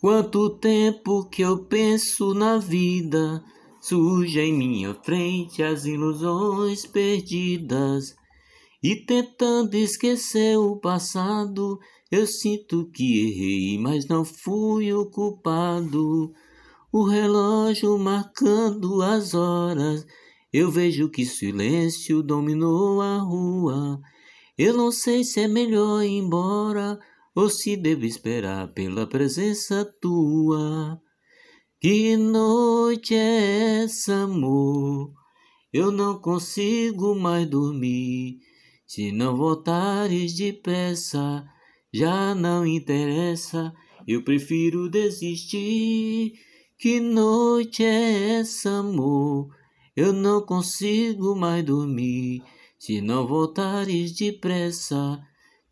Quanto tempo que eu penso na vida, surge em minha frente as ilusões perdidas. E tentando esquecer o passado, eu sinto que errei, mas não fui o culpado. O relógio marcando as horas, eu vejo que silêncio dominou a rua. Eu não sei se é melhor ir embora ou se devo esperar pela presença tua. Que noite é essa, amor? Eu não consigo mais dormir. Se não voltares depressa, já não interessa. Eu prefiro desistir. Que noite é essa, amor? Eu não consigo mais dormir. Se não voltares depressa,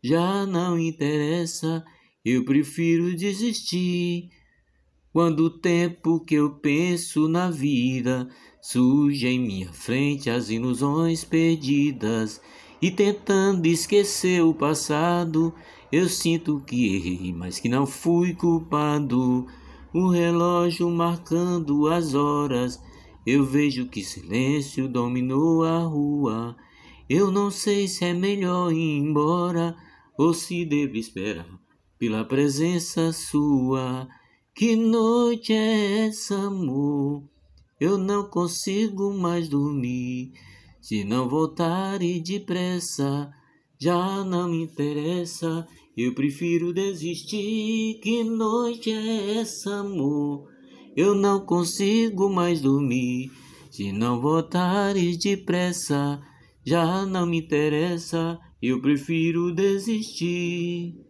já não interessa, eu prefiro desistir. Quando o tempo que eu penso na vida surge em minha frente as ilusões perdidas, e tentando esquecer o passado, eu sinto que errei, mas que não fui culpado. O relógio marcando as horas, eu vejo que silêncio dominou a rua. Eu não sei se é melhor ir embora ou se devo esperar pela presença sua. Que noite é essa, amor? Eu não consigo mais dormir. Se não voltar e depressa, já não me interessa. Eu prefiro desistir. Que noite é essa, amor? Eu não consigo mais dormir. Se não voltares depressa, já não me interessa. Eu prefiro desistir.